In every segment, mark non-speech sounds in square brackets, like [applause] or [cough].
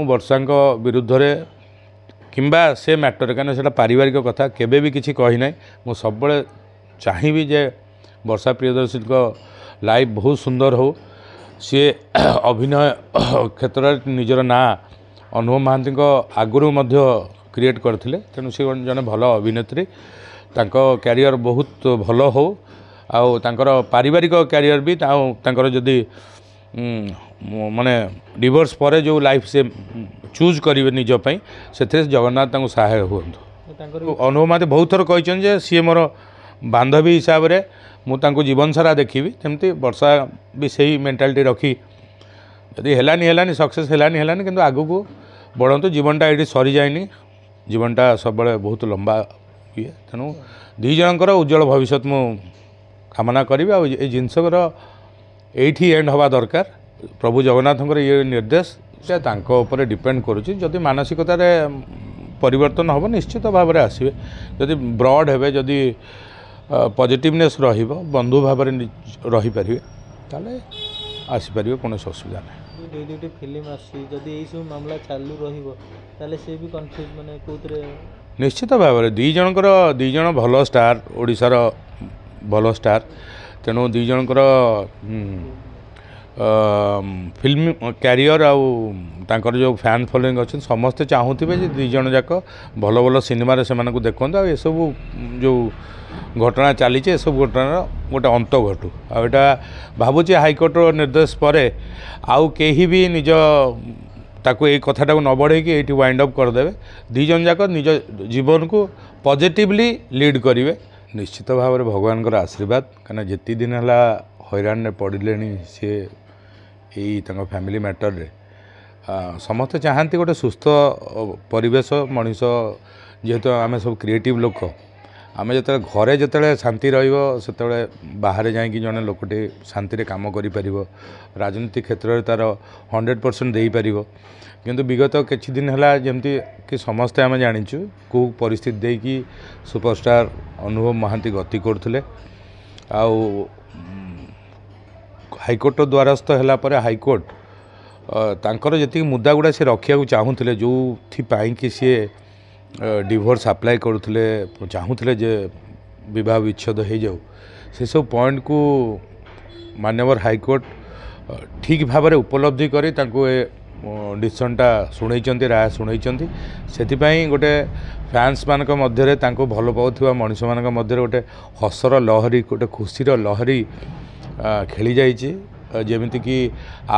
ମୁଁ ବର୍ଷାଙ୍କ ବିରୁଦ୍ଧରେ କିମ୍ବା ସେ ମ୍ୟାଟର୍ କାରଣ ସେଇଟା ପାରିବାରିକ କଥା କେବେ ବି କିଛି କହିନାହିଁ ମୁଁ ସବୁବେଳେ ଚାହିଁବି ଯେ ବର୍ଷା ପ୍ରିୟଦର୍ଶୀଙ୍କ ଲାଇଫ୍ ବହୁତ ସୁନ୍ଦର ହେଉ ସିଏ ଅଭିନୟ କ୍ଷେତ୍ରରେ ନିଜର ନାଁ ଅନୁଭବ ମହାନ୍ତିଙ୍କ ଆଗରୁ ମଧ୍ୟ କ୍ରିଏଟ୍ କରିଥିଲେ ତେଣୁ ସେ ଜଣେ ଭଲ ଅଭିନେତ୍ରୀ ତାଙ୍କ କ୍ୟାରିୟର ବହୁତ ଭଲ ହେଉ ଆଉ ତାଙ୍କର ପାରିବାରିକ କ୍ୟାରିୟର ବି ତାଙ୍କର ଯଦି ମାନେ ଡିଭୋର୍ସ ପରେ ଯେଉଁ ଲାଇଫ୍ ସେ ଚୁଜ୍ କରିବେ ନିଜ ପାଇଁ ସେଥିରେ ଜଗନ୍ନାଥ ତାଙ୍କୁ ସହାୟକ ହୁଅନ୍ତୁ ଅନୁଭବ ମୋତେ ବହୁତ ଥର କହିଛନ୍ତି ଯେ ସିଏ ମୋର ବାନ୍ଧବୀ ହିସାବରେ ମୁଁ ତାଙ୍କୁ ଜୀବନସାରା ଦେଖିବି ସେମିତି ବର୍ଷା ବି ସେଇ ମେଣ୍ଟାଲିଟି ରଖି ଯଦି ହେଲାନି ହେଲାନି ସକ୍ସେସ୍ ହେଲାନି ହେଲାନି କିନ୍ତୁ ଆଗକୁ ବଢ଼ନ୍ତୁ ଜୀବନଟା ଏଇଠି ସରିଯାଇନି ଜୀବନଟା ସବୁବେଳେ ବହୁତ ଲମ୍ବା ଇଏ ତେଣୁ ଦୁଇ ଜଣଙ୍କର ଉଜ୍ଜଳ ଭବିଷ୍ୟତ ମୁଁ କାମନା କରିବି ଆଉ ଏ ଜିନିଷର ଏଇଠି ଏଣ୍ଡ ହେବା ଦରକାର ପ୍ରଭୁ ଜଗନ୍ନାଥଙ୍କର ଇଏ ନିର୍ଦ୍ଦେଶ ସେ ତାଙ୍କ ଉପରେ ଡିପେଣ୍ଡ କରୁଛି ଯଦି ମାନସିକତାରେ ପରିବର୍ତ୍ତନ ହେବ ନିଶ୍ଚିତ ଭାବରେ ଆସିବେ ଯଦି ବ୍ରଡ୍ ହେବେ ଯଦି ପଜିଟିଭନେସ୍ ରହିବ ବନ୍ଧୁ ଭାବରେ ରହିପାରିବେ ତାହେଲେ ଆସିପାରିବେ କୌଣସି ଅସୁବିଧା ନାହିଁ ଦୁଇ ଦୁଇଟି ଫିଲ୍ମ ଆସୁଛି ଯଦି ଏଇସବୁ ମାମଲା ଚାଲୁ ରହିବ ତାହେଲେ ସେ ବି କନଫ୍ୟୁଜ୍ ମାନେ କେଉଁଥିରେ ନିଶ୍ଚିତ ଭାବରେ ଦୁଇ ଜଣଙ୍କର ଦୁଇ ଜଣ ଭଲ ଷ୍ଟାର୍ ଓଡ଼ିଶାର ଭଲ ଷ୍ଟାର୍ ତେଣୁ ଦୁଇ ଜଣଙ୍କର ଫିଲ୍ମ କ୍ୟାରିୟର ଆଉ ତାଙ୍କର ଯେଉଁ ଫ୍ୟାନ୍ ଫଲୋଇଂ ଅଛନ୍ତି ସମସ୍ତେ ଚାହୁଁଥିବେ ଯେ ଦୁଇ ଜଣ ଯାକ ଭଲ ଭଲ ସିନେମାରେ ସେମାନଙ୍କୁ ଦେଖନ୍ତୁ ଆଉ ଏସବୁ ଯେଉଁ ଘଟଣା ଚାଲିଛି ଏସବୁ ଘଟଣାର ଗୋଟେ ଅନ୍ତ ଘଟୁ ଆଉ ଏଇଟା ଭାବୁଛି ହାଇକୋର୍ଟର ନିର୍ଦ୍ଦେଶ ପରେ ଆଉ କେହି ବି ନିଜ ତାକୁ ଏଇ କଥାଟାକୁ ନ ବଢ଼େଇକି ଏଇଠି ୱାଇଣ୍ଡ ଅପ୍ କରିଦେବେ ଦୁଇ ଜଣ ଯାକ ନିଜ ଜୀବନକୁ ପଜିଟିଭଲି ଲିଡ୍ କରିବେ ନିଶ୍ଚିତ ଭାବରେ ଭଗବାନଙ୍କର ଆଶୀର୍ବାଦ କାରଣ ଯେତିକି ଦିନ ହେଲା ହଇରାଣରେ ପଡ଼ିଲେଣି ସିଏ ଏଇ ତାଙ୍କ ଫ୍ୟାମିଲି ମ୍ୟାଟରରେ ସମସ୍ତେ ଚାହାନ୍ତି ଗୋଟେ ସୁସ୍ଥ ପରିବେଶ ମଣିଷ ଯେହେତୁ ଆମେ ସବୁ କ୍ରିଏଟିଭ୍ ଲୋକ ଆମେ ଯେତେବେଳେ ଘରେ ଯେତେବେଳେ ଶାନ୍ତି ରହିବ ସେତେବେଳେ ବାହାରେ ଯାଇକି ଜଣେ ଲୋକଟି ଶାନ୍ତିରେ କାମ କରିପାରିବ ରାଜନୀତି କ୍ଷେତ୍ରରେ ତା'ର ହଣ୍ଡ୍ରେଡ଼ ପରସେଣ୍ଟ ଦେଇପାରିବ କିନ୍ତୁ ବିଗତ କିଛି ଦିନ ହେଲା ଯେମିତି କି ସମସ୍ତେ ଆମେ ଜାଣିଛୁ କେଉଁ ପରିସ୍ଥିତି ଦେଇକି ସୁପରଷ୍ଟାର ଅନୁଭବ ମହାନ୍ତି ଗତି କରୁଥିଲେ ଆଉ ହାଇକୋର୍ଟର ଦ୍ୱାରସ୍ଥ ହେଲା ପରେ ହାଇକୋର୍ଟ ତାଙ୍କର ଯେତିକି ମୁଦ୍ଦାଗୁଡ଼ା ସେ ରଖିବାକୁ ଚାହୁଁଥିଲେ ଯେଉଁଥିପାଇଁ କି ସିଏ ডিভোর্স আপ্লাই କରୁଥିଲେ ଚାହୁଁଥିଲେ ଯେ ବିବାହ ବିଚ୍ଛେଦ ହୋଇଯାଉ ସେସବୁ ପଏଣ୍ଟକୁ ମାନ୍ୟବର ହାଇକୋର୍ଟ ଠିକ୍ ଭାବରେ ଉପଲବ୍ଧି କରି ତାଙ୍କୁ ଏ ଡିସିସନ୍ଟା ଶୁଣେଇଛନ୍ତି ରାୟ ଶୁଣେଇଛନ୍ତି ସେଥିପାଇଁ ଗୋଟେ ଫ୍ୟାନ୍ସମାନଙ୍କ ମଧ୍ୟରେ ତାଙ୍କୁ ଭଲ ପାଉଥିବା ମଣିଷମାନଙ୍କ ମଧ୍ୟରେ ଗୋଟେ ହସର ଲହରୀ ଗୋଟେ ଖୁସିର ଲହରୀ ଖେଳିଯାଇଛି ଯେମିତିକି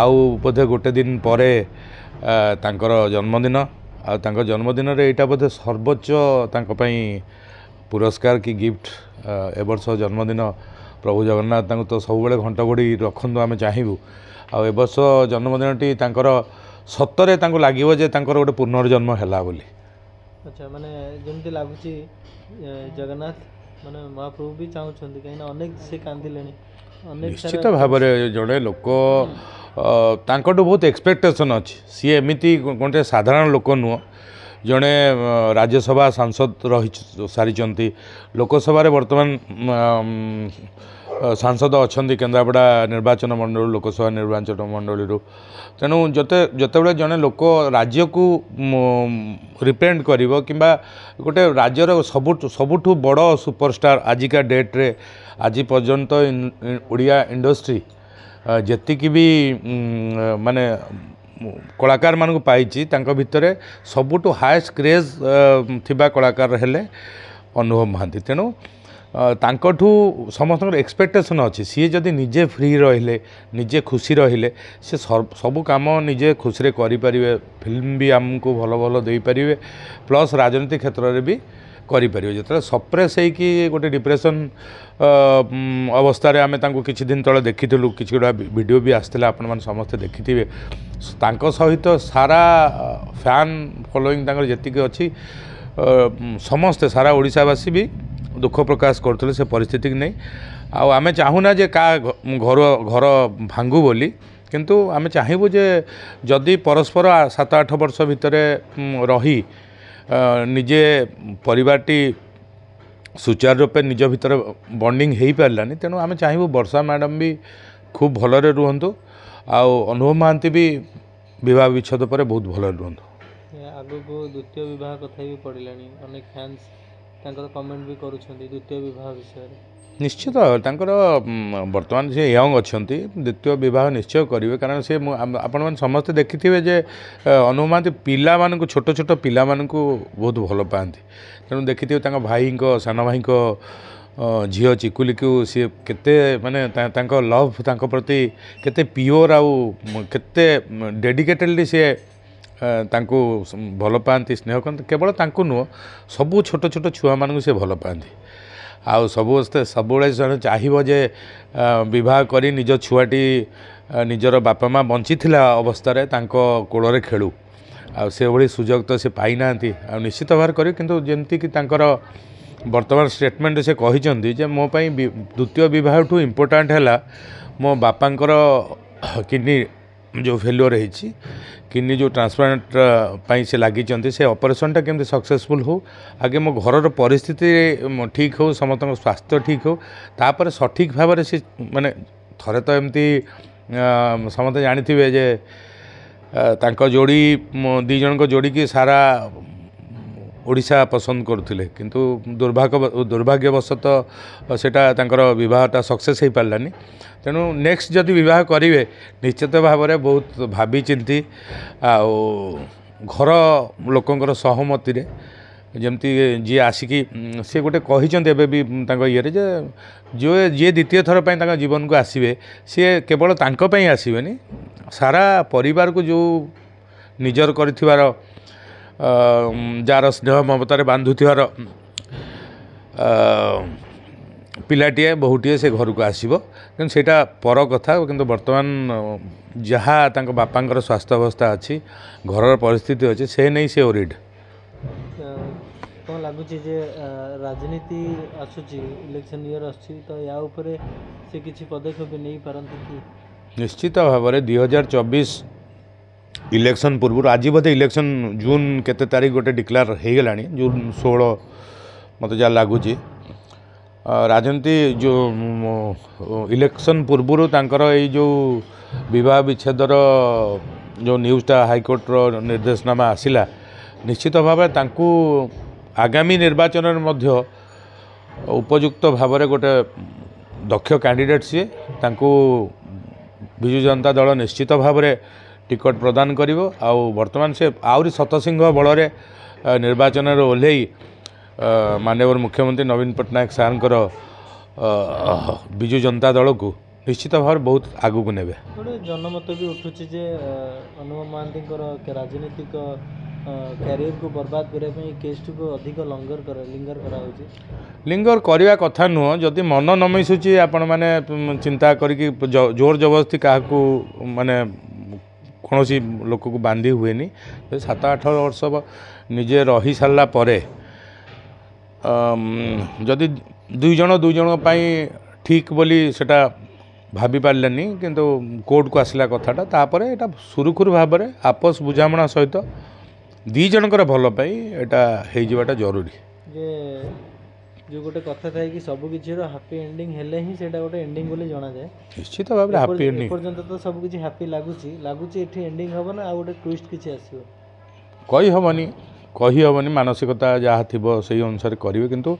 ଆଉ ବୋଧେ ଗୋଟେ ଦିନ ପରେ ତାଙ୍କର ଜନ୍ମଦିନ ଆଉ ତାଙ୍କ ଜନ୍ମଦିନରେ ଏଇଟା ବୋଧେ ସର୍ବୋଚ୍ଚ ତାଙ୍କ ପାଇଁ ପୁରସ୍କାର କି ଗିଫ୍ଟ ଏ ବର୍ଷ ଜନ୍ମଦିନ ପ୍ରଭୁ ଜଗନ୍ନାଥ ତାଙ୍କୁ ତ ସବୁବେଳେ ଘଣ୍ଟ ଘୋଡ଼ି ରଖନ୍ତୁ ଆମେ ଚାହିଁବୁ ଆଉ ଏ ବର୍ଷ ଜନ୍ମଦିନଟି ତାଙ୍କର ସତରେ ତାଙ୍କୁ ଲାଗିବ ଯେ ତାଙ୍କର ଗୋଟେ ପୁନର୍ଜନ୍ମ ହେଲା ବୋଲି ଆଚ୍ଛା ମାନେ ଯେମିତି ଲାଗୁଛି ଜଗନ୍ନାଥ ମାନେ ମହାପ୍ରଭୁ ବି ଚାହୁଁଛନ୍ତି କାହିଁକିନା ଅନେକ ସେ କାନ୍ଦିଲେଣି ନିଶ୍ଚିତ ଭାବରେ ଜଣେ ଲୋକ ତାଙ୍କଠୁ ବହୁତ ଏକ୍ସପେକ୍ଟେସନ୍ ଅଛି ସିଏ ଏମିତି ଗୋଟେ ସାଧାରଣ ଲୋକ ନୁହଁ ଜଣେ ରାଜ୍ୟସଭା ସାଂସଦ ରହି ସାରିଛନ୍ତି ଲୋକସଭାରେ ବର୍ତ୍ତମାନ ସାଂସଦ ଅଛନ୍ତି କେନ୍ଦ୍ରାପଡ଼ା ନିର୍ବାଚନ ମଣ୍ଡଳୀରୁ ଲୋକସଭା ନିର୍ବାଚନ ମଣ୍ଡଳୀରୁ ତେଣୁ ଯେତେ ଯେତେବେଳେ ଜଣେ ଲୋକ ରାଜ୍ୟକୁ ରିପ୍ରେଜେଣ୍ଟ କରିବ କିମ୍ବା ଗୋଟେ ରାଜ୍ୟର ସବୁ ସବୁଠୁ ବଡ଼ ସୁପରଷ୍ଟାର ଆଜିକା ଡେଟ୍ରେ ଆଜି ପର୍ଯ୍ୟନ୍ତ ଓଡ଼ିଆ ଇଣ୍ଡଷ୍ଟ୍ରି ଯେତିକି ବି ମାନେ କଳାକାରମାନଙ୍କୁ ପାଇଛି ତାଙ୍କ ଭିତରେ ସବୁଠୁ ହାଏଷ୍ଟ କ୍ରେଜ୍ ଥିବା କଳାକାର ହେଲେ ଅନୁଭବ ମହାନ୍ତି ତେଣୁ ତାଙ୍କଠୁ ସମସ୍ତଙ୍କର ଏକ୍ସପେକ୍ଟେସନ୍ ଅଛି ସିଏ ଯଦି ନିଜେ ଫ୍ରି ରହିଲେ ନିଜେ ଖୁସି ରହିଲେ ସେ ସବୁ କାମ ନିଜେ ଖୁସିରେ କରିପାରିବେ ଫିଲ୍ମ ବି ଆମକୁ ଭଲ ଭଲ ଦେଇପାରିବେ ପ୍ଲସ୍ ରାଜନୀତି କ୍ଷେତ୍ରରେ ବି କରିପାରିବ ଯେତେବେଳେ ସପ୍ରେସ୍ ହେଇକି ଗୋଟେ ଡିପ୍ରେସନ୍ ଅବସ୍ଥାରେ ଆମେ ତାଙ୍କୁ କିଛି ଦିନ ତଳେ ଦେଖିଥିଲୁ କିଛି ଗୋଟେ ଭିଡ଼ିଓ ବି ଆସିଥିଲା ଆପଣମାନେ ସମସ୍ତେ ଦେଖିଥିବେ ତାଙ୍କ ସହିତ ସାରା ଫ୍ୟାନ୍ ଫଲୋଇଂ ତାଙ୍କର ଯେତିକି ଅଛି ସମସ୍ତେ ସାରା ଓଡ଼ିଶାବାସୀ ବି ଦୁଃଖ ପ୍ରକାଶ କରୁଥିଲେ ସେ ପରିସ୍ଥିତିକୁ ନେଇ ଆଉ ଆମେ ଚାହୁଁନା ଯେ କାହା ଘର ଘର ଭାଙ୍ଗୁ ବୋଲି କିନ୍ତୁ ଆମେ ଚାହିଁବୁ ଯେ ଯଦି ପରସ୍ପର ସାତ ଆଠ ବର୍ଷ ଭିତରେ ରହି ନିଜେ ପରିବାରଟି ସୁଚାରୁରୂପେ ନିଜ ଭିତରେ ବଣ୍ଡିଂ ହୋଇପାରିଲାନି ତେଣୁ ଆମେ ଚାହିଁବୁ ବର୍ଷା ମ୍ୟାଡ଼ାମ୍ ବି ଖୁବ୍ ଭଲରେ ରୁହନ୍ତୁ ଆଉ ଅନୁଭବ ମହାନ୍ତି ବି ବିବାହ ବିଚ୍ଛେଦ ପରେ ବହୁତ ଭଲରେ ରୁହନ୍ତୁ ଆଗକୁ ଦ୍ୱିତୀୟ ବିବାହ କଥା ବି ପଡ଼ିଲାଣି ଅନେକ ଫ୍ୟାନ୍ସ ତାଙ୍କର କମେଣ୍ଟ ବି କରୁଛନ୍ତି ଦ୍ୱିତୀୟ ବିବାହ ବିଷୟରେ ନିଶ୍ଚିତ ତାଙ୍କର ବର୍ତ୍ତମାନ ସେ ୟଙ୍ଗ ଅଛନ୍ତି ଦ୍ୱିତୀୟ ବିବାହ ନିଶ୍ଚୟ କରିବେ କାରଣ ସେ ଆପଣମାନେ ସମସ୍ତେ ଦେଖିଥିବେ ଯେ ଅନୁମାନ ପିଲାମାନଙ୍କୁ ଛୋଟ ଛୋଟ ପିଲାମାନଙ୍କୁ ବହୁତ ଭଲ ପାଆନ୍ତି ତେଣୁ ଦେଖିଥିବେ ତାଙ୍କ ଭାଇଙ୍କ ସାନ ଭାଇଙ୍କ ଝିଅ ଚିକୁଲିକୁ ସିଏ କେତେ ମାନେ ତାଙ୍କ ଲଭ୍ ତାଙ୍କ ପ୍ରତି କେତେ ପିଓର ଆଉ କେତେ ଡେଡିକେଟେଡ଼ଲି ସିଏ ତାଙ୍କୁ ଭଲ ପାଆନ୍ତି ସ୍ନେହ କରନ୍ତି କେବଳ ତାଙ୍କୁ ନୁହଁ ସବୁ ଛୋଟ ଛୋଟ ଛୁଆମାନଙ୍କୁ ସେ ଭଲ ପାଆନ୍ତି ଆଉ ସମସ୍ତେ ସବୁବେଳେ ଜଣେ ଚାହିଁବ ଯେ ବିବାହ କରି ନିଜ ଛୁଆଟି ନିଜର ବାପା ମା' ବଞ୍ଚିଥିଲା ଅବସ୍ଥାରେ ତାଙ୍କ କୋଳରେ ଖେଳୁ ଆଉ ସେଭଳି ସୁଯୋଗ ତ ସେ ପାଇନାହାନ୍ତି ଆଉ ନିଶ୍ଚିତ ଭାବରେ କରିବେ କିନ୍ତୁ ଯେମିତିକି ତାଙ୍କର ବର୍ତ୍ତମାନ ଷ୍ଟେଟମେଣ୍ଟ ସେ କହିଛନ୍ତି ଯେ ମୋ ପାଇଁ ଦ୍ୱିତୀୟ ବିବାହଠୁ ଇମ୍ପୋର୍ଟାଣ୍ଟ ହେଲା ମୋ ବାପାଙ୍କର କିଡ଼ନୀ ଯେଉଁ ଫେଲ୍ୟୁଅର୍ ହେଇଛି କିଡ଼ନୀ ଯେଉଁ ଟ୍ରାନ୍ସପ୍ଲାଣ୍ଟ ପାଇଁ ସେ ଲାଗିଛନ୍ତି ସେ ଅପରେସନ୍ଟା କେମିତି ସକ୍ସେସଫୁଲ୍ ହେଉ ଆଗେ ମୋ ଘରର ପରିସ୍ଥିତି ଠିକ୍ ହେଉ ସମସ୍ତଙ୍କ ସ୍ୱାସ୍ଥ୍ୟ ଠିକ୍ ହେଉ ତାପରେ ସଠିକ୍ ଭାବରେ ସେ ମାନେ ଥରେ ତ ଏମିତି ସମସ୍ତେ ଜାଣିଥିବେ ଯେ ତାଙ୍କ ଯୋଡ଼ି ଦୁଇ ଜଣଙ୍କ ଯୋଡ଼ିକି ସାରା ଓଡ଼ିଶା ପସନ୍ଦ କରୁଥିଲେ କିନ୍ତୁ ଦୁର୍ଭାଗ୍ୟ ଦୁର୍ଭାଗ୍ୟବଶତଃ ସେଇଟା ତାଙ୍କର ବିବାହଟା ସକ୍ସେସ୍ ହୋଇପାରିଲାନି ତେଣୁ ନେକ୍ସଟ ଯଦି ବିବାହ କରିବେ ନିଶ୍ଚିତ ଭାବରେ ବହୁତ ଭାବିଚିନ୍ତି ଆଉ ଘର ଲୋକଙ୍କର ସହମତିରେ ଯେମିତି ଯିଏ ଆସିକି ସେ ଗୋଟେ କହିଛନ୍ତି ଏବେ ବି ତାଙ୍କ ଇଏରେ ଯେ ଯିଏ ଯିଏ ଦ୍ୱିତୀୟ ଥର ପାଇଁ ତାଙ୍କ ଜୀବନକୁ ଆସିବେ ସିଏ କେବଳ ତାଙ୍କ ପାଇଁ ଆସିବେନି ସାରା ପରିବାରକୁ ଯେଉଁ ନିଜର କରିଥିବାର ଯାହାର ସ୍ନେହ ମମତାରେ ବାନ୍ଧୁଥିବାର ପିଲାଟିଏ ବୋହୂଟିଏ ସେ ଘରକୁ ଆସିବ କିନ୍ତୁ ସେଇଟା ପର କଥା କିନ୍ତୁ ବର୍ତ୍ତମାନ ଯାହା ତାଙ୍କ ବାପାଙ୍କର ସ୍ୱାସ୍ଥ୍ୟ ଅବସ୍ଥା ଅଛି ଘରର ପରିସ୍ଥିତି ଅଛି ସେ ନେଇ ସେ ଓରିଡ୍ କ'ଣ ଲାଗୁଛି ଯେ ରାଜନୀତି ଆସୁଛି ଇଲେକ୍ସନ୍ ଇୟର୍ ଆସୁଛି ତ ୟା ଉପରେ ସେ କିଛି ପଦକ୍ଷେପ ନେଇପାରନ୍ତି କି ନିଶ୍ଚିତ ଭାବରେ ଦୁଇ ହଜାର ଚବିଶ ଇଲେକ୍ସନ୍ ପୂର୍ବରୁ ଆଜି ବୋଧେ ଇଲେକ୍ସନ୍ ଜୁନ୍ କେତେ ତାରିଖ ଗୋଟେ ଡିକ୍ଲାର ହୋଇଗଲାଣି ଜୁନ୍ ଷୋହଳ ମୋତେ ଯାହା ଲାଗୁଛି ରାଜନୀତି ଯେଉଁ ଇଲେକ୍ସନ୍ ପୂର୍ବରୁ ତାଙ୍କର ଏଇ ଯେଉଁ ବିବାହ ବିଚ୍ଛେଦର ଯେଉଁ ନ୍ୟୁଜ୍ଟା ହାଇକୋର୍ଟର ନିର୍ଦ୍ଦେଶନାମା ଆସିଲା ନିଶ୍ଚିତ ଭାବେ ତାଙ୍କୁ ଆଗାମୀ ନିର୍ବାଚନରେ ମଧ୍ୟ ଉପଯୁକ୍ତ ଭାବରେ ଗୋଟେ ଦକ୍ଷ କ୍ୟାଣ୍ଡିଡ଼େଟ୍ ସିଏ ତାଙ୍କୁ ବିଜୁ ଜନତା ଦଳ ନିଶ୍ଚିତ ଭାବରେ ଟିକେଟ୍ ପ୍ରଦାନ କରିବ ଆଉ ବର୍ତ୍ତମାନ ସେ ଆହୁରି ଶତସିଂହ ବଳରେ ନିର୍ବାଚନରେ ଓହ୍ଲେଇ ମାନ୍ୟବର ମୁଖ୍ୟମନ୍ତ୍ରୀ ନବୀନ ପଟ୍ଟନାୟକ ସାର୍ଙ୍କର ବିଜୁ ଜନତା ଦଳକୁ ନିଶ୍ଚିତ ଭାବରେ ବହୁତ ଆଗକୁ ନେବେ ଗୋଟେ ଜନମତ ବି ଉଠୁଛି ଯେ ଅନୁଭବ ମହାନ୍ତିଙ୍କର ରାଜନୈତିକ କ୍ୟାରିୟରକୁ ବର୍ବାଦ କରିବା ପାଇଁ କେସ୍ଟିକୁ ଅଧିକ ଲଙ୍ଗର ଲିଙ୍ଗର କରାହେଉଛି ଲିଙ୍ଗର କରିବା କଥା ନୁହଁ ଯଦି ମନ ନମିଶୁଛି ଆପଣମାନେ ଚିନ୍ତା କରିକି ଜୋର ଜବରଦସ୍ତି କାହାକୁ ମାନେ କୌଣସି ଲୋକକୁ ବାନ୍ଧି ହୁଏନି ସାତ ଆଠ ବର୍ଷ ନିଜେ ରହିସାରିଲା ପରେ ଯଦି ଦୁଇ ଜଣ ଦୁଇ ଜଣଙ୍କ ପାଇଁ ଠିକ୍ ବୋଲି ସେଇଟା ଭାବିପାରିଲେନି କିନ୍ତୁ କୋର୍ଟକୁ ଆସିଲା କଥାଟା ତାପରେ ଏଇଟା ସୁରୁଖୁରୁ ଭାବରେ ଆପୋଷ ବୁଝାମଣା ସହିତ ଦୁଇ ଜଣଙ୍କର ଭଲ ପାଇଁ ଏଇଟା ହେଇଯିବାଟା ଜରୁରୀ ଯେ ଯେଉଁ ଗୋଟେ କଥା ଥାଏ କି ସବୁ କିଛିର ହାପି ଏଣ୍ଡିଂ ହେଲେ ହିଁ ସେଇଟା ଗୋଟେ ଏଣ୍ଡିଂ ବୋଲି ଜଣାଯାଏ ନିଶ୍ଚିତ ଭାବରେ ହାପି ଏଣ୍ଡିଂ ପର୍ଯ୍ୟନ୍ତ ତ ସବୁ କିଛି ହାପି ଲାଗୁଛି ଲାଗୁଛି ଏଠି ଏଣ୍ଡିଂ ହବ ନା ଆଉ ଗୋଟେ ଟ୍ୱିଷ୍ଟ କିଛି ଆସିବ କହି ହବନି କହି ହବନି ମାନସିକତା ଯାହା ଥିବ ସେଇ ଅନୁସାରେ କରିବେ କିନ୍ତୁ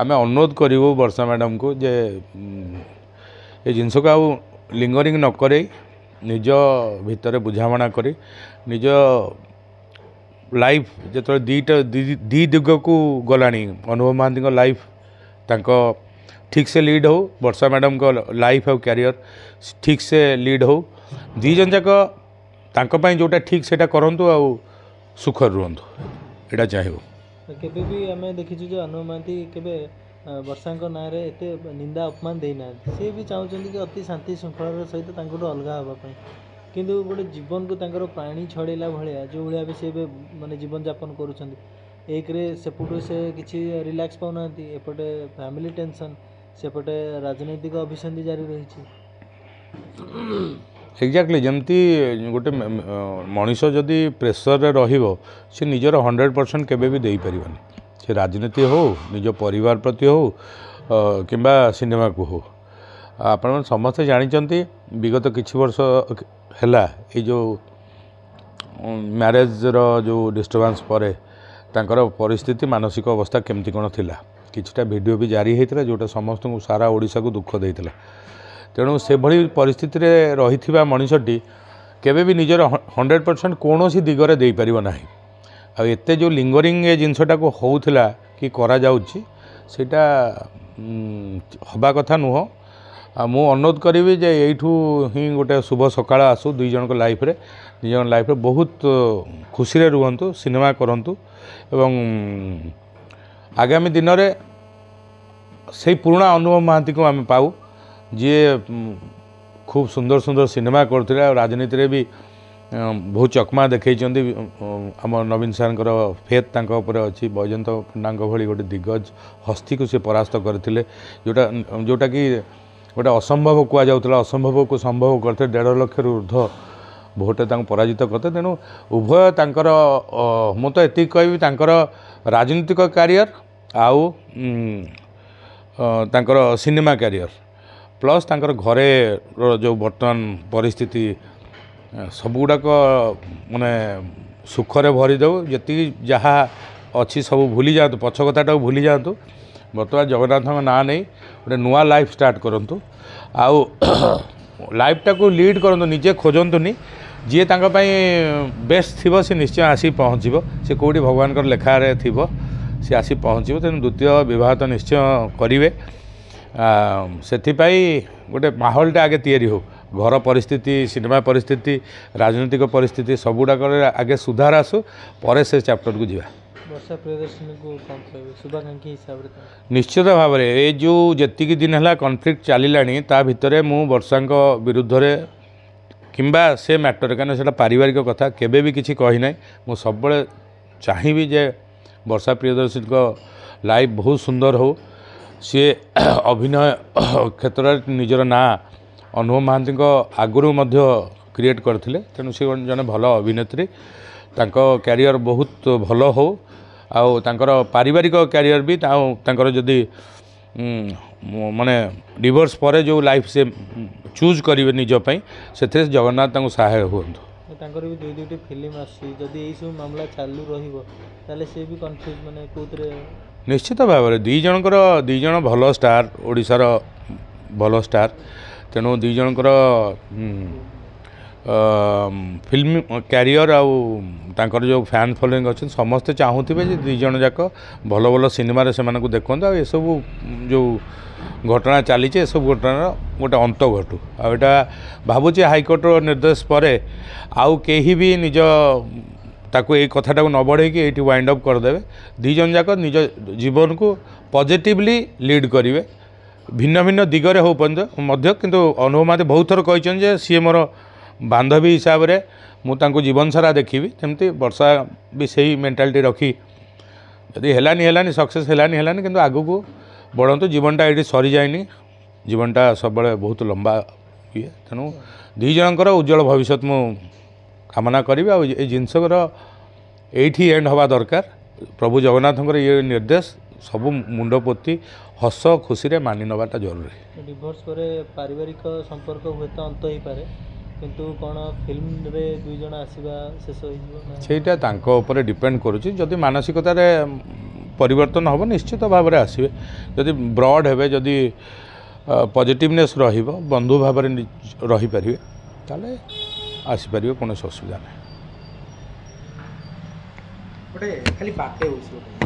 ଆମେ ଅନୁରୋଧ କରିବୁ ବର୍ଷା ମ୍ୟାଡ଼ାମ୍ଙ୍କୁ ଯେ ଏ ଜିନିଷକୁ ଆଉ ଲିଙ୍ଗରିଂ ନ କରେଇ ନିଜ ଭିତରେ ବୁଝାମଣା କରି ନିଜ लाइफ जो दीट दी दिग को गला अनुभव महांती लाइफ तक ठीक से लीड हो वर्षा मैडम को लाइफ और कैरियर ठीक से लीड हो दीजन जाक जोटा ठीक से करूँ आ सुखर रुंतु यहाँ चाहे के देखी अनुभव महांती वर्षा नाते निंदा अपमान देना सी भी चाहते अति शांति श्रृंखला सहित अलग हाँपाई କିନ୍ତୁ ଗୋଟେ ଜୀବନକୁ ତାଙ୍କର ପାଣି ଛଡ଼ାଇଲା ଭଳିଆ ଯେଉଁ ଭଳି ଭାବେ ସେ ଏବେ ମାନେ ଜୀବନଯାପନ କରୁଛନ୍ତି ଏକରେ ସେପଟୁ ସେ କିଛି ରିଲାକ୍ସ ପାଉନାହାନ୍ତି ଏପଟେ ଫ୍ୟାମିଲି ଟେନସନ୍ ସେପଟେ ରାଜନୈତିକ ଅଭିସନ୍ଧି ଜାରି ରହିଛି ଏକ୍ଜାକ୍ଟଲି ଯେମିତି ଗୋଟେ ମଣିଷ ଯଦି ପ୍ରେସରରେ ରହିବ ସେ ନିଜର ହଣ୍ଡ୍ରେଡ଼ ପରସେଣ୍ଟ କେବେ ବି ଦେଇପାରିବନି ସେ ରାଜନୀତି ହେଉ ନିଜ ପରିବାର ପ୍ରତି ହେଉ କିମ୍ବା ସିନେମାକୁ ହେଉ ଆପଣମାନେ ସମସ୍ତେ ଜାଣିଛନ୍ତି ବିଗତ କିଛି ବର୍ଷ ହେଲା ଏଇ ଯେଉଁ ମ୍ୟାରେଜ୍ର ଯେଉଁ ଡିଷ୍ଟର୍ବାନ୍ସ ପରେ ତାଙ୍କର ପରିସ୍ଥିତି ମାନସିକ ଅବସ୍ଥା କେମିତି କ'ଣ ଥିଲା କିଛିଟା ଭିଡ଼ିଓ ବି ଜାରି ହୋଇଥିଲା ଯେଉଁଟା ସମସ୍ତଙ୍କୁ ସାରା ଓଡ଼ିଶାକୁ ଦୁଃଖ ଦେଇଥିଲା ତେଣୁ ସେଭଳି ପରିସ୍ଥିତିରେ ରହିଥିବା ମଣିଷଟି କେବେ ବି ନିଜର ହଣ୍ଡ୍ରେଡ଼ ପରସେଣ୍ଟ କୌଣସି ଦିଗରେ ଦେଇପାରିବ ନାହିଁ ଆଉ ଏତେ ଯେଉଁ ଲିଙ୍ଗରିଂ ଏ ଜିନିଷଟାକୁ ହେଉଥିଲା କି କରାଯାଉଛି ସେଇଟା ହେବା କଥା ନୁହଁ ଆଉ ମୁଁ ଅନୁରୋଧ କରିବି ଯେ ଏଇଠୁ ହିଁ ଗୋଟେ ଶୁଭ ସକାଳ ଆସୁ ଦୁଇ ଜଣଙ୍କ ଲାଇଫ୍ରେ ଦୁଇ ଜଣ ଲାଇଫ୍ରେ ବହୁତ ଖୁସିରେ ରୁହନ୍ତୁ ସିନେମା କରନ୍ତୁ ଏବଂ ଆଗାମୀ ଦିନରେ ସେଇ ପୁରୁଣା ଅନୁଭବ ମହାନ୍ତିଙ୍କୁ ଆମେ ପାଉ ଯିଏ ଖୁବ୍ ସୁନ୍ଦର ସୁନ୍ଦର ସିନେମା କରୁଥିଲେ ଆଉ ରାଜନୀତିରେ ବି ବହୁ ଚକମା ଦେଖାଇଛନ୍ତି ଆମ ନବୀନ ସାର୍ଙ୍କର ଫେତ୍ ତାଙ୍କ ଉପରେ ଅଛି ବୈଜନ୍ତ ପଣ୍ଡାଙ୍କ ଭଳି ଗୋଟେ ଦିଗଜ ହସ୍ତିକୁ ସେ ପରାସ୍ତ କରିଥିଲେ ଯେଉଁଟା ଯେଉଁଟାକି ଗୋଟେ ଅସମ୍ଭବ କୁହାଯାଉଥିଲା ଅସମ୍ଭବକୁ ସମ୍ଭବ କରିଥିଲେ ଦେଢ଼ ଲକ୍ଷରୁ ଉର୍ଦ୍ଧ୍ୱ ଭୋଟ୍ ତାଙ୍କୁ ପରାଜିତ କରିଥିଲେ ତେଣୁ ଉଭୟ ତାଙ୍କର ମୁଁ ତ ଏତିକି କହିବି ତାଙ୍କର ରାଜନୈତିକ କ୍ୟାରିୟର ଆଉ ତାଙ୍କର ସିନେମା କ୍ୟାରିୟର୍ ପ୍ଲସ୍ ତାଙ୍କର ଘରେ ଯେଉଁ ବର୍ତ୍ତମାନ ପରିସ୍ଥିତି ସବୁଗୁଡ଼ାକ ମାନେ ସୁଖରେ ଭରିଦେଉ ଯେତିକି ଯାହା ଅଛି ସବୁ ଭୁଲି ଯାଆନ୍ତୁ ପଛ କଥାଟାକୁ ଭୁଲି ଯାଆନ୍ତୁ ବର୍ତ୍ତମାନ ଜଗନ୍ନାଥଙ୍କ ନାଁ ନେଇ ଗୋଟେ ନୂଆ ଲାଇଫ୍ ଷ୍ଟାର୍ଟ କରନ୍ତୁ ଆଉ ଲାଇଫ୍ଟାକୁ [coughs] ଲିଡ଼୍ କରନ୍ତୁ ନିଜେ ଖୋଜନ୍ତୁନି ଯିଏ ତାଙ୍କ ପାଇଁ ବେଷ୍ଟ ଥିବ ସେ ନିଶ୍ଚୟ ଆସି ପହଞ୍ଚିବ ସେ କେଉଁଠି ଭଗବାନଙ୍କର ଲେଖାରେ ଥିବ ସେ ଆସି ପହଞ୍ଚିବ ତେଣୁ ଦ୍ୱିତୀୟ ବିବାହ ତ ନିଶ୍ଚୟ କରିବେ ସେଥିପାଇଁ ଗୋଟେ ମାହୋଲଟା ଆଗେ ତିଆରି ହଉ ଘର ପରିସ୍ଥିତି ସିନେମା ପରିସ୍ଥିତି ରାଜନୈତିକ ପରିସ୍ଥିତି ସବୁଗୁଡ଼ାକରେ ଆଗେ ସୁଧାର ଆସୁ ପରେ ସେ ଚାପ୍ଟରକୁ ଯିବା निश्चित भाव में जो जी दिन है कनफ्लिक्ट चलता मुझे वर्षा विरुद्ध कि मैटर क्या पारिवारिक कथा के किसी कही ना मुझे सब चाहिए जे वर्षा प्रियदर्शी लाइफ बहुत सुंदर हो सी अभिनय क्षेत्र निजर ना अनुभव महांती आगु क्रिएट करते तेणु सी जन भल अभिनेत्री क्यारि बहुत भल हो ଆଉ ତାଙ୍କର ପାରିବାରିକ କ୍ୟାରିୟର ବି ଆଉ ତାଙ୍କର ଯଦି ମାନେ ଡିଭୋର୍ସ ପରେ ଯେଉଁ ଲାଇଫ୍ ସେ ଚୁଜ୍ କରିବେ ନିଜ ପାଇଁ ସେଥିରେ ଜଗନ୍ନାଥ ତାଙ୍କୁ ସହାୟ ହୁଅନ୍ତୁ ତାଙ୍କର ବି ଦୁଇ ଦୁଇଟି ଫିଲ୍ମ ଆସୁଛି ଯଦି ଏଇସବୁ ମାମଲା ଚାଲୁ ରହିବ ତାହେଲେ ସେ ବି କନଫ୍ୟୁଜ୍ ମାନେ କେଉଁଥିରେ ନିଶ୍ଚିତ ଭାବରେ ଦୁଇ ଜଣଙ୍କର ଦୁଇ ଜଣ ଭଲ ଷ୍ଟାର୍ ଓଡ଼ିଶାର ଭଲ ଷ୍ଟାର୍ ତେଣୁ ଦୁଇ ଜଣଙ୍କର ଫିଲ୍ମ କ୍ୟାରିୟର ଆଉ ତାଙ୍କର ଯେଉଁ ଫ୍ୟାନ୍ ଫଲୋଇଂ ଅଛନ୍ତି ସମସ୍ତେ ଚାହୁଁଥିବେ ଯେ ଦୁଇ ଜଣ ଯାକ ଭଲ ଭଲ ସିନେମାରେ ସେମାନଙ୍କୁ ଦେଖନ୍ତୁ ଆଉ ଏସବୁ ଯେଉଁ ଘଟଣା ଚାଲିଛି ଏସବୁ ଘଟଣାର ଗୋଟେ ଅନ୍ତ ଘଟୁ ଆଉ ଏଇଟା ଭାବୁଛି ହାଇକୋର୍ଟର ନିର୍ଦ୍ଦେଶ ପରେ ଆଉ କେହି ବି ନିଜ ତାକୁ ଏଇ କଥାଟାକୁ ନ ବଢ଼େଇକି ଏଇଠି ୱାଇଣ୍ଡ ଅପ୍ କରିଦେବେ ଦୁଇ ଜଣ ଯାକ ନିଜ ଜୀବନକୁ ପଜିଟିଭଲି ଲିଡ୍ କରିବେ ଭିନ୍ନ ଭିନ୍ନ ଦିଗରେ ହେଉ ମଧ୍ୟ କିନ୍ତୁ ଅନୁଭବ ମହାନ୍ତି ବହୁତ ଥର କହିଛନ୍ତି ଯେ ସିଏ ମୋର ବାନ୍ଧବୀ ହିସାବରେ ମୁଁ ତାଙ୍କୁ ଜୀବନସାରା ଦେଖିବି ସେମିତି ବର୍ଷା ବି ସେଇ ମେଣ୍ଟାଲିଟି ରଖି ଯଦି ହେଲାନି ହେଲାନି ସକ୍ସେସ୍ ହେଲାନି ହେଲାନି କିନ୍ତୁ ଆଗକୁ ବଢ଼ନ୍ତୁ ଜୀବନଟା ଏଇଠି ସରିଯାଏନି ଜୀବନଟା ସବୁବେଳେ ବହୁତ ଲମ୍ବା ଇଏ ତେଣୁ ଦୁଇ ଜଣଙ୍କର ଉଜ୍ଜଳ ଭବିଷ୍ୟତ ମୁଁ କାମନା କରିବି ଆଉ ଏ ଜିନିଷର ଏଇଠି ଏଣ୍ଡ ହେବା ଦରକାର ପ୍ରଭୁ ଜଗନ୍ନାଥଙ୍କର ଇଏ ନିର୍ଦ୍ଦେଶ ସବୁ ମୁଣ୍ଡ ପୋତି ହସ ଖୁସିରେ ମାନି ନେବାଟା ଜରୁରୀ ଡିଭୋର୍ସ ପରେ ପାରିବାରିକ ସମ୍ପର୍କ ହୁଏତ ଅନ୍ତ ହେଇପାରେ କିନ୍ତୁ କ'ଣ ଫିଲ୍ମରେ ଦୁଇ ଜଣ ଆସିବା ଶେଷ ହେଇଯିବ ସେଇଟା ତାଙ୍କ ଉପରେ ଡିପେଣ୍ଡ କରୁଛି ଯଦି ମାନସିକତାରେ ପରିବର୍ତ୍ତନ ହେବ ନିଶ୍ଚିତ ଭାବରେ ଆସିବେ ଯଦି ବ୍ରଡ୍ ହେବେ ଯଦି ପଜିଟିଭନେସ୍ ରହିବ ବନ୍ଧୁ ଭାବରେ ରହିପାରିବେ ତାହେଲେ ଆସିପାରିବେ କୌଣସି ଅସୁବିଧା ନାହିଁ ଗୋଟେ ଖାଲି ବାଟେ ହେଉଛି